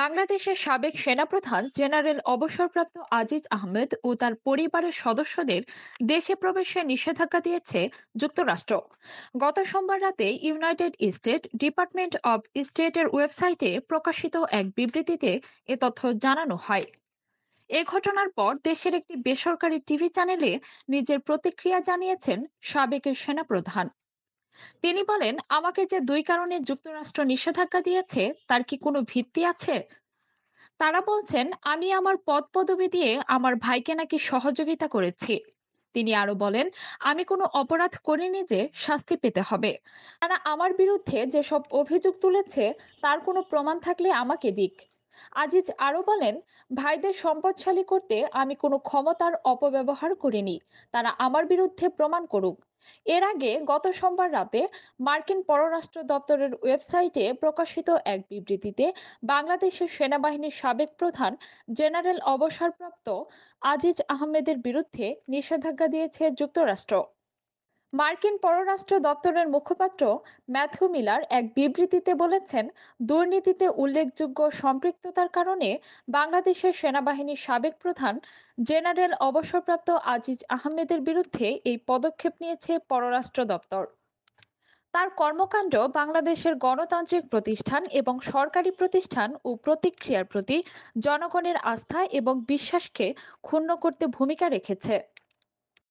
বাংলাদেশের সাবেক সেনাপ্রধান জেনারেল অবসরপ্রাপ্ত আজিজ আহমেদ ও তার পরিবারের সদস্যদের দেশে প্রবেশে নিষেধাজ্ঞা দিয়েছে যুক্তরাষ্ট্র গত সোমবার রাতে ইউনাইটেড স্টেট ডিপার্টমেন্ট অব স্টেটের ওয়েবসাইটে প্রকাশিত এক বিবৃতিতে এ তথ্য জানানো হয় এ ঘটনার পর দেশের একটি বেসরকারি টিভি চ্যানেলে নিজের প্রতিক্রিয়া জানিয়েছেন সাবেকের সেনাপ্রধান তিনি বলেন আমাকে যে দুই কারণে যুক্তরাষ্ট্র নিষেধাজ্ঞা দিয়েছে তার কি কোনো ভিত্তি আছে তারা বলছেন আমি আমার পদ পদবি দিয়ে আমার ভাইকে নাকি সহযোগিতা করেছি তিনি আরো বলেন আমি কোনো অপরাধ করিনি যে শাস্তি পেতে হবে তারা আমার বিরুদ্ধে যেসব অভিযোগ তুলেছে তার কোনো প্রমাণ থাকলে আমাকে দিক আজিজ আরও বলেন ভাইদের সম্পদশালী করতে আমি কোনো ক্ষমতার অপব্যবহার করিনি তারা আমার বিরুদ্ধে প্রমাণ করুক এর আগে গত সোমবার রাতে মার্কিন পররাষ্ট্র দপ্তরের ওয়েবসাইটে প্রকাশিত এক বিবৃতিতে বাংলাদেশের সেনাবাহিনীর সাবেক প্রধান জেনারেল অবসরপ্রাপ্ত আজিজ আহমেদের বিরুদ্ধে নিষেধাজ্ঞা দিয়েছে যুক্তরাষ্ট্র মার্কিন পররাষ্ট্র দপ্তরের মুখপাত্র ম্যাথু মিলার এক বিবৃতিতে বলেছেন দুর্নীতিতে উল্লেখযোগ্য সম্পৃক্ততার কারণে বাংলাদেশের সেনাবাহিনীর সাবেক প্রধান জেনারেল অবসরপ্রাপ্ত আজিজ আহমেদের বিরুদ্ধে এই পদক্ষেপ নিয়েছে পররাষ্ট্র দপ্তর তার কর্মকাণ্ড বাংলাদেশের গণতান্ত্রিক প্রতিষ্ঠান এবং সরকারি প্রতিষ্ঠান ও প্রতিক্রিয়ার প্রতি জনগণের আস্থা এবং বিশ্বাসকে ক্ষুণ্ণ করতে ভূমিকা রেখেছে